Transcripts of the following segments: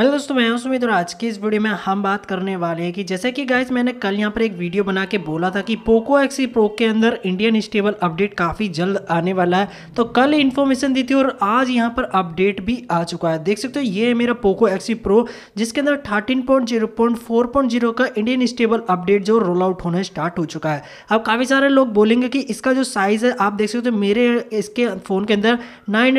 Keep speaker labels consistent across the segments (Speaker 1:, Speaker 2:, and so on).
Speaker 1: hello दोस्तों मैं सुमित और आज की इस वीडियो में हम बात करने वाले हैं कि जैसे कि गाइज मैंने कल यहाँ पर एक वीडियो बना के बोला था कि पोको एक्सी प्रो के अंदर इंडियन स्टेबल अपडेट काफ़ी जल्द आने वाला है तो कल इन्फॉर्मेशन दी थी और आज यहाँ पर अपडेट भी आ चुका है देख सकते हो ये है मेरा पोको एक्सी प्रो जिसके अंदर थर्टीन का इंडियन स्टेबल अपडेट जो रोल आउट होना स्टार्ट हो चुका है अब काफ़ी सारे लोग बोलेंगे कि इसका जो साइज़ है आप देख सकते हो मेरे इसके फ़ोन के अंदर नाइन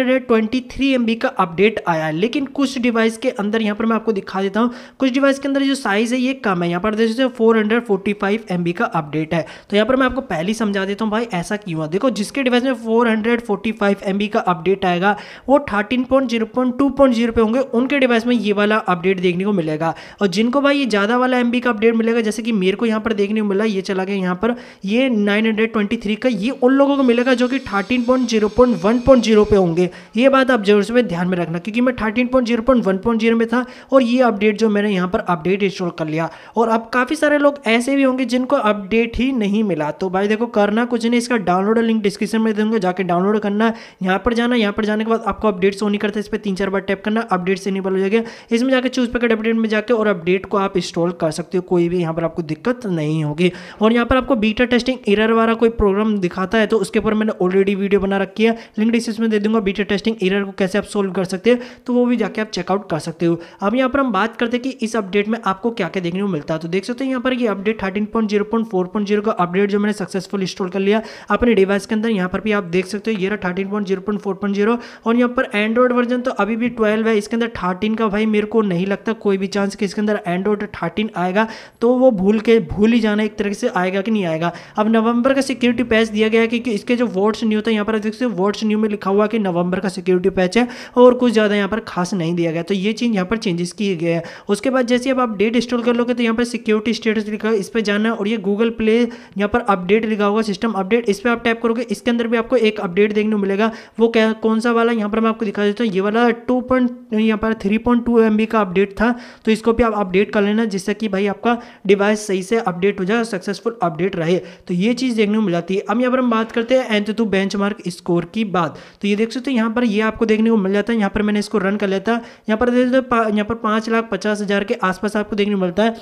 Speaker 1: का अपडेट आया है लेकिन कुछ डिवाइस के अंदर यहाँ पर मैं आपको दिखा देता हूँ कुछ डिवाइस के अंदर जो साइज़ है ये कम है यहाँ पर देख सकते हो four hundred forty five M B का अपडेट है तो यहाँ पर मैं आपको पहले समझा देता हूँ भाई ऐसा क्यों है देखो जिसके डिवाइस में four hundred forty five M B का अपडेट आएगा वो thirteen point zero point two point zero पे होंगे उनके डिवाइस में ये वाला अपडेट देखने को मिलेगा और जिनको भाई ये ज़्यादा वाला एम बी का अपडेट मिलेगा जैसे कि मेरे को यहाँ पर देखने को मिला ये चला गया यहाँ पर ये नाइन हंड्रेड ट्वेंटी थ्री का ये उन लोगों को मिलेगा जो कि thirteen point zero point one point zero पे होंगे ये बात आप जरूर से ध्यान में रखना क्योंकि मैं thirteen point zero point one point zero में था करना और ये अपडेट जो मैंने यहाँ पर अपडेट इंस्टॉल कर लिया और अब काफ़ी सारे लोग ऐसे भी होंगे जिनको अपडेट ही नहीं मिला तो भाई देखो करना कुछ नहीं इसका डाउनलोड लिंक डिस्क्रिप्शन में दूंगा जाकर डाउनलोड करना यहाँ पर जाना यहाँ पर जाने के बाद आपको सो नहीं करता इस पर तीन चार बार टैप करना अपडेट्स इनेबल हो जाएगा इसमें जाकर चूज पैकेट अपडेट में जाकर और अपडेट को आप इंस्टॉल कर सकते हो कोई भी यहाँ पर आपको दिक्कत नहीं होगी और यहाँ पर आपको बीटा टेस्टिंग इरर वाला कोई प्रोग्राम दिखाता है तो उसके ऊपर मैंने ऑलरेडी वीडियो बना रखी है लिंक डिस्क्रिप्शन में दे दूंगा बीटा टेस्टिंग इरर को कैसे आप सोल्व कर सकते हो तो वो भी जाके आप चेकआउट कर सकते हो अब यहाँ पर हम बात करते हैं कि इस अपडेट में आपको क्या क्या देखने को मिलता है तो देख सकते हैं यहाँ पर ये update thirteen point zero point four point zero का अपडेट जो मैंने सक्सेसफुल इंस्टॉल कर लिया अपने डिवाइस के अंदर यहाँ पर भी आप देख सकते हो ये रहा thirteen point zero point four point zero और यहाँ पर एंड्रॉइड वर्जन तो अभी भी ट्वेल्व है इसके अंदर थर्टीन का भाई मेरे को नहीं लगता कोई भी चांस कि इसके अंदर एंड्रॉइड थर्टीन आएगा तो वो भूल के भूल ही जाना एक तरीके से आएगा कि नहीं आएगा अब नवंबर का सिक्योरिटी पैच दिया गया है कि इसके जो वर्ड्स न्यू था यहाँ पर देख सकते हो वर्ड्स न्यू में लिखा हुआ कि नवंबर का सिक्योरिटी पैच है और कुछ ज़्यादा यहाँ पर खास नहीं दिया गया तो ये चीज़ यहाँ पर चेंजेस किए गए हैं उसके बाद जैसे अब आप डेट इंस्टॉल कर लोगे तो यहाँ पर सिक्योरिटी स्टेटस लिखा इस पर जाना है और ये गूगल प्ले यहाँ पर अपडेट लिखा होगा सिस्टम अपडेट इस पर आप टाइप करोगे इसके अंदर भी आपको एक अपडेट देखने को मिलेगा वो क्या कौन सा वाला यहाँ पर मैं आपको दिखा देता हूँ ये वाला टू पॉइंट यहाँ पर three point two M B का अपडेट था तो इसको भी आप अपडेट कर लेना जिससे कि भाई आपका डिवाइस सही से अपडेट हो जाए सक्सेसफुल अपडेट रहे तो ये चीज़ देखने को मिल जाती है अब यहाँ पर हम बात करते हैं एंथ टू बेंच स्कोर की बात तो ये देख सकते हो यहाँ पर ये आपको देखने को मिल जाता है यहाँ पर मैंने इसको रन कर लेता यहाँ पर देख सकते यहाँ पर पाँच लाख पचास हज़ार के आसपास आपको देखने को मिलता है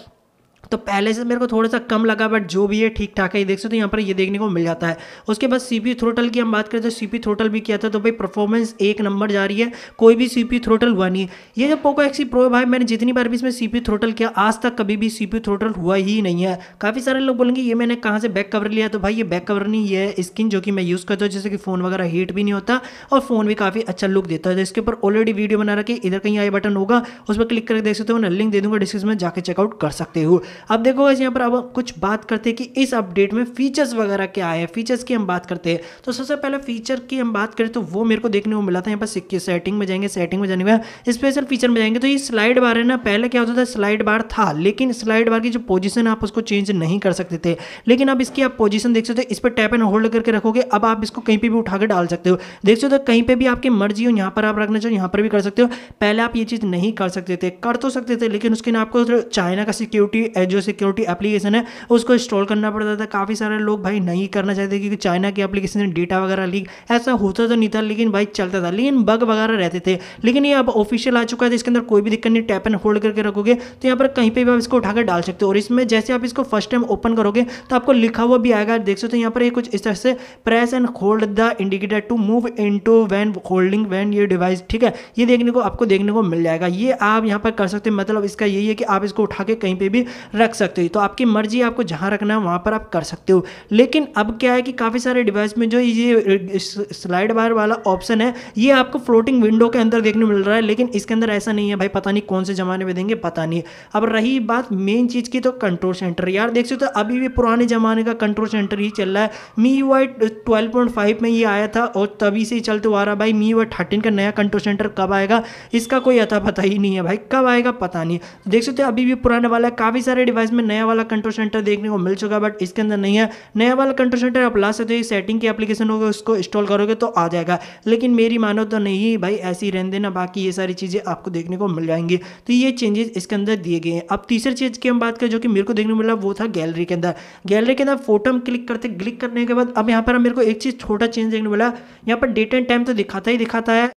Speaker 1: तो पहले से मेरे को थोड़ा सा कम लगा बट जो भी है ठीक ठाक है ये देख सकते हो यहाँ पर ये देखने को मिल जाता है उसके बाद सी पी थ्रोटल की हम बात करें तो सी पी थ्रोटल भी किया था तो भाई परफॉर्मेंस एक नंबर जा रही है कोई भी सी पी थ्रोटल हुआ नहीं है ये जो पोको एक्सी प्रो है भाई मैंने जितनी बार भी इसमें सी पी थ्रोटल किया आज तक कभी भी सी पी थ्रोटल हुआ ही नहीं है काफ़ी सारे लोग बोलेंगे ये मैंने कहाँ से बैक कवर लिया तो भाई ये बैक कवर नहीं ये स्किन जो कि मैं यूज़ करता हूँ जैसे कि फ़ोन वगैरह हीट भी नहीं होता और फ़ोन भी काफ़ी अच्छा लुक देता है तो इसके ऊपर ऑलरेडी वीडियो बना रखी इधर कहीं आई बटन होगा उस पर क्लिक करके देख सकते हो मैं लिंक दे दूँगा डिस्क्रिप्शन में जाकर चेकआउट कर सकते हो अब देखो गाइस यहाँ पर अब कुछ बात करते हैं कि इस अपडेट में फीचर्स वगैरह क्या है फीचर्स की हम बात करते हैं तो सबसे पहले फीचर की हम बात करें तो वो मेरे को देखने को मिला था यहाँ पर सेटिंग में जाएंगे सेटिंग में जाने का स्पेशल फीचर में जाएंगे तो ये स्लाइड बार है ना पहले क्या होता था स्लाइड बार था लेकिन स्लाइड बार की जो पोजिशन आप उसको चेंज नहीं कर सकते थे लेकिन अब इसकी आप पोजिशन देख सकते हो इस पर टैप एंड होल्ड करके रखोगे अब आप इसको कहीं पर भी उठाकर डाल सकते हो देख सकते हो कहीं पर भी आपकी मर्जी हो यहाँ पर आप रखना चाहो यहाँ पर भी कर सकते हो पहले आप ये चीज़ नहीं कर सकते थे कर तो सकते थे लेकिन उसके ना आपको चाइना का सिक्योरिटी जो सिक्योरिटी एप्लीकेशन है उसको इंस्टॉल करना पड़ता था काफ़ी सारे लोग भाई नहीं करना चाहते क्योंकि चाइना की एप्लीकेशन डेटा वगैरह लीक ऐसा होता तो नहीं था लेकिन भाई चलता था लेकिन बग वगैरह रहते थे लेकिन ये अब ऑफिशियल आ चुका है तो इसके अंदर कोई भी दिक्कत नहीं टैप एंड होल्ड करके रखोगे तो यहाँ पर कहीं पर भी आप इसको उठाकर डाल सकते हो और इसमें जैसे आप इसको फर्स्ट टाइम ओपन करोगे तो आपको लिखा हुआ भी आएगा देख सकते हो यहाँ पर ये कुछ इस तरह से press and hold the indicator to move in to van holding van ये डिवाइस ठीक है ये देखने को आपको देखने को मिल जाएगा ये आप यहाँ पर कर सकते हैं मतलब इसका यही है कि आप इसको उठा के कहीं पे भी रख सकते हो तो आपकी मर्जी आपको जहाँ रखना है वहाँ पर आप कर सकते हो लेकिन अब क्या है कि काफ़ी सारे डिवाइस में जो ये स्लाइड बार वाला ऑप्शन है ये आपको फ्लोटिंग विंडो के अंदर देखने मिल रहा है लेकिन इसके अंदर ऐसा नहीं है भाई पता नहीं कौन से ज़माने में देंगे पता नहीं अब रही बात मेन चीज़ की तो कंट्रोल सेंटर यार देख सकते हो तो अभी भी पुराने ज़माने का कंट्रोल सेंटर ही चल रहा है MIUI twelve point five में ये आया था और तभी से ही चलते आ रहा भाई मी यू आई थर्टीन का नया कंट्रोल सेंटर कब आएगा इसका कोई अता पता ही नहीं है भाई कब आएगा पता नहीं देख सकते हो अभी भी पुराने वाला है काफ़ी सारे डिवाइस में नया वाला कंट्रोल सेंटर देखने को मिल चुका बट इसके अंदर नहीं है नया वाला कंट्रोल सेंटर आप ला सकते हो सेटिंग की एप्लीकेशन होगा उसको इंस्टॉल करोगे तो आ जाएगा लेकिन मेरी मानो तो नहीं भाई ऐसी रहने देना बाकी ये सारी चीज़ें आपको देखने को मिल जाएंगी तो ये चेंजेस इसके अंदर दिए गए हैं अब तीसरी चीज़ की हम बात करें जो कि मेरे को देखने को मिला वो था गैलरी के अंदर गैलरी के अंदर फोटो हम क्लिक करते क्लिक करने के बाद अब यहाँ पर मेरे को एक चीज़ छोटा चेंज देखने को मिला यहाँ पर डेट एंड टाइम तो दिखाता ही दिखाता है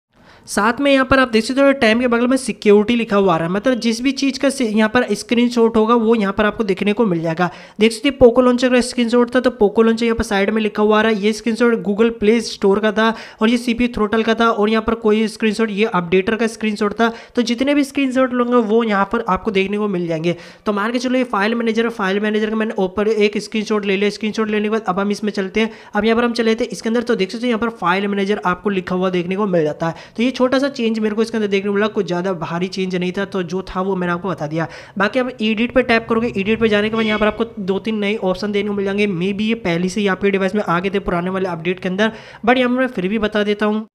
Speaker 1: साथ में यहाँ पर आप देख सकते हो टाइम के बगल में सिक्योरिटी लिखा हुआ आ रहा है मतलब जिस भी चीज़ का यहाँ पर स्क्रीन होगा वो यहाँ पर आपको देखने को मिल जाएगा देख सकते पोको लॉन्चर का स्क्रीन था तो पोको लॉन्चर यहाँ पर साइड में लिखा हुआ आ रहा है ये स्क्रीन गूगल प्ले स्टोर का था और ये सी थ्रोटल का था और यहाँ पर कोई स्क्रीन ये अपडेटर का स्क्रीन था तो जितने भी स्क्रीन शॉट वो यहाँ पर आपको देखने को मिल जाएंगे तो मान के चलो ये फाइल मैनेजर फाइल मैनेजर का मैंने ऊपर एक स्क्रीन ले लिया स्क्रीन लेने के बाद अब हम इसमें चलते हैं अब यहाँ पर हम चले थे इसके अंदर तो देख सकते हो यहाँ पर फाइल मैनेजर आपको लिखा हुआ देखने को मिल जाता है तो ये छोटा सा चेंज मेरे को इसके अंदर देखने को मिला कुछ ज़्यादा भारी चेंज नहीं था तो जो था वो मैंने आपको बता दिया बाकी आप एडिट पर टैप करोगे एडिट पर जाने के बाद यहाँ पर आपको दो तीन नए ऑप्शन देने को मिल जाएंगे मे बी ये पहले से ही आपके डिवाइस में आगे थे पुराने वाले अपडेट के अंदर बट यहाँ मैं फिर भी बता देता हूँ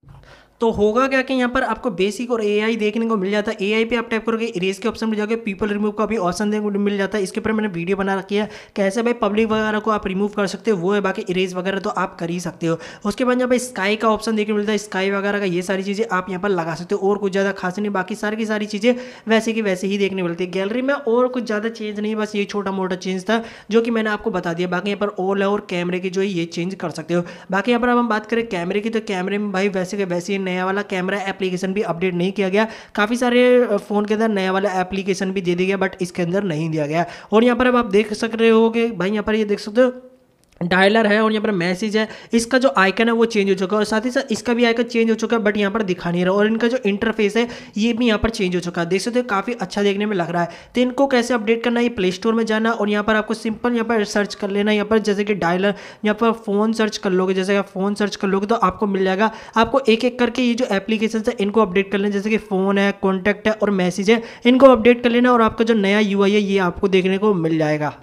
Speaker 1: तो होगा क्या कि यहाँ पर आपको बेसिक और एआई देखने को मिल जाता है एआई पे आप टाइप करोगे इरेज के ऑप्शन में जाकर पीपल रिमूव का भी ऑप्शन देखने को मिल जाता है इसके ऊपर मैंने वीडियो बना रखी है कैसे भाई पब्लिक वगैरह को आप रिमूव कर सकते हो वो है बाकी इरेज वगैरह तो आप कर ही सकते हो उसके बाद यहाँ पर स्काई का ऑप्शन देखने को मिलता है स्काई वगैरह का ये सारी चीज़ें आप यहाँ पर लगा सकते हो और कुछ ज़्यादा खास नहीं बाकी सारी की सारी चीज़ें वैसे की वैसे ही देखने मिलती है गैलरी में और कुछ ज़्यादा चेंज नहीं बस ये छोटा मोटा चेंज था जो कि मैंने आपको बता दिया बाकी यहाँ पर ओल और कैमरे की जो है ये चेंज कर सकते हो बाकी यहाँ पर अब हम बात करें कैमरे की तो कैमरे में भाई वैसे के वैसे नया वाला कैमरा एप्लीकेशन भी अपडेट नहीं किया गया काफ़ी सारे फ़ोन के अंदर नया वाला एप्लीकेशन भी दे दिया गया बट इसके अंदर नहीं दिया गया और यहाँ पर अब आप देख सक रहे हो कि भाई यहाँ पर ये देख सकते हो डायलर है और यहाँ पर मैसेज है इसका जो आइकन है वो चेंज हो चुका है और साथ ही साथ इसका भी आइकन चेंज हो चुका है बट यहाँ पर दिखा नहीं रहा और इनका जो इंटरफेस है ये भी यहाँ पर चेंज हो चुका है देख सकते हो काफ़ी अच्छा देखने में लग रहा है तो इनको कैसे अपडेट करना है प्ले स्टोर में जाना और यहाँ पर आपको सिंपल यहाँ पर सर्च कर लेना यहाँ पर जैसे कि डायलर यहाँ पर फ़ोन सर्च कर लोगे जैसे आप फ़ोन सर्च कर लोगे तो आपको मिल जाएगा आपको एक एक करके ये जो एप्लीकेशन है इनको अपडेट कर लेना जैसे कि फ़ोन है कॉन्टैक्ट है और मैसेज है इनको अपडेट कर लेना और आपका जो नया यू है ये आपको देखने को मिल जाएगा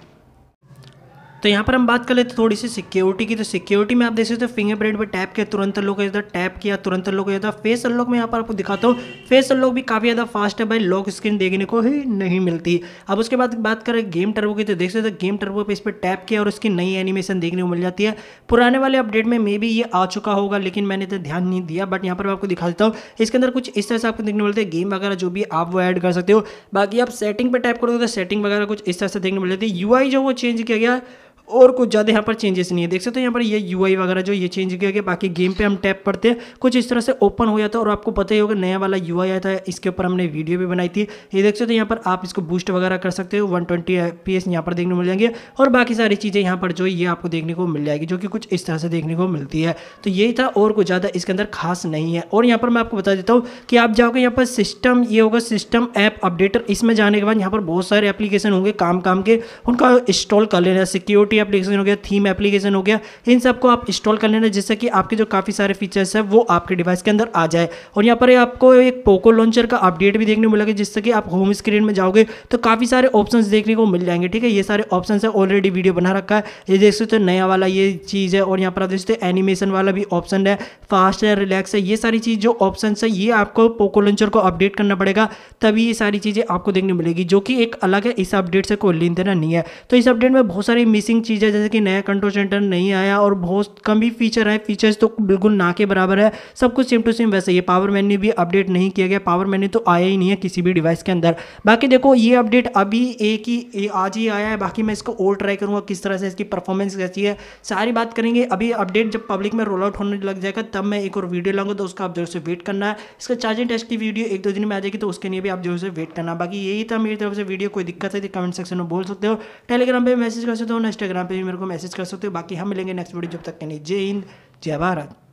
Speaker 1: तो यहाँ पर हम बात कर लेते हैं थोड़ी सी सिक्योरिटी की तो सिक्योरिटी में आप देख सकते हो फिंगरप्रिंट पर टैप किया तुरंत लोग हो है टैप किया तुरंत लोग हो जाता है फेस अनलॉक में यहाँ पर आपको दिखाता हूँ फेस अनलॉक भी काफ़ी ज़्यादा फास्ट है भाई लॉक स्क्रीन देखने को ही नहीं मिलती अब उसके बाद बात करें गेम टर्बो की तो देख सकते हो गेम टर्बो पर इस पर टैप किया और उसकी नई एनिमेशन देखने को मिल जाती है पुराने वाले अपडेट में मे भी ये आ चुका होगा लेकिन मैंने इतना ध्यान नहीं दिया बट यहाँ पर मैं आपको दिखा देता हूँ इसके अंदर कुछ इस तरह से आपको देखने मिलते हैं गेम वगैरह जो भी आप वो ऐड कर सकते हो बाकी आप सेटिंग पर टैप करोगे तो सेटिंग वगैरह कुछ इस तरह से देखने मिल जाती है यू जो वो चेंज किया गया और कुछ ज़्यादा यहाँ पर चेंजेस नहीं है देख सकते हो यहाँ पर ये यू वगैरह जो ये चेंज किया गया बाकी गेम पे हम टैप करते हैं कुछ इस तरह से ओपन हो जाता है और आपको पता ही होगा नया वाला यू आया था इसके ऊपर हमने वीडियो भी बनाई थी ये देख सकते हो यहाँ पर आप इसको बूस्ट वगैरह कर सकते हो वन ट्वेंटी यहाँ पर देखने को मिल जाएंगे और बाकी सारी चीज़ें यहाँ पर जो ये आपको देखने को मिल जाएगी जो कि कुछ इस तरह से देखने को मिलती है तो यही था और कुछ ज़्यादा इसके अंदर खास नहीं है और यहाँ पर मैं आपको बता देता हूँ कि आप जाओगे यहाँ पर सिस्टम ये होगा सिस्टम ऐप अपडेटर इसमें जाने के बाद यहाँ पर बहुत सारे एप्लीकेशन होंगे काम काम के उनका इंस्टॉल कर लेना सिक्योरिटी सिक्योरिटी एप्लीकेशन हो गया थीम एप्लीकेशन हो गया इन सबको आप इंस्टॉल कर लेना जिससे कि आपके जो काफ़ी सारे फीचर्स है वो आपके डिवाइस के अंदर आ जाए और यहाँ पर आपको एक पोको लॉन्चर का अपडेट भी देखने को मिलेगा जिससे कि आप होम स्क्रीन में जाओगे तो काफ़ी सारे ऑप्शन देखने को मिल जाएंगे ठीक है ये सारे ऑप्शन है ऑलरेडी वीडियो बना रखा है ये देख सकते हो नया वाला ये चीज़ है और यहाँ पर आप देख सकते हो एनिमेशन वाला भी ऑप्शन है फास्ट है रिलैक्स है ये सारी चीज़ जो ऑप्शन है ये आपको पोको लॉन्चर को अपडेट करना पड़ेगा तभी ये सारी चीज़ें आपको देखने मिलेगी जो कि एक अलग है इस अपडेट से कोई लेन देना नहीं है तो इस अपडेट में बहुत सारी मिसिंग चीज़ है जैसे कि नया कंट्रोल सेंटर नहीं आया और बहुत कम ही फीचर है फीचर्स तो बिल्कुल ना के बराबर है सब कुछ सेम टू सेम वैसे ही पावर मेन्यू भी अपडेट नहीं किया गया पावर मेन्यू तो आया ही नहीं है किसी भी डिवाइस के अंदर बाकी देखो ये अपडेट अभी एक ही आज ही आया है बाकी मैं इसको और ट्राई करूँगा किस तरह से इसकी परफॉर्मेंस कैसी है सारी बात करेंगे अभी अपडेट जब पब्लिक में रोल आउट होने लग जाएगा तब मैं एक और वीडियो लाऊंगा तो उसका आप जरूर से वेट करना है इसका चार्जिंग टेस्ट की वीडियो एक दो दिन में आ जाएगी तो उसके लिए भी आप जरूर से वेट करना बाकी यही था मेरी तरफ से वीडियो कोई दिक्कत है कमेंट तो सेक्शन में बोल सकते हो टेलीग्राम पर मैसेज कर सकते हो इंस्टाग्राम इंस्टाग्राम पर भी मेरे को मैसेज कर सकते हो बाकी हम मिलेंगे नेक्स्ट वीडियो जब तक के लिए जय हिंद जय भारत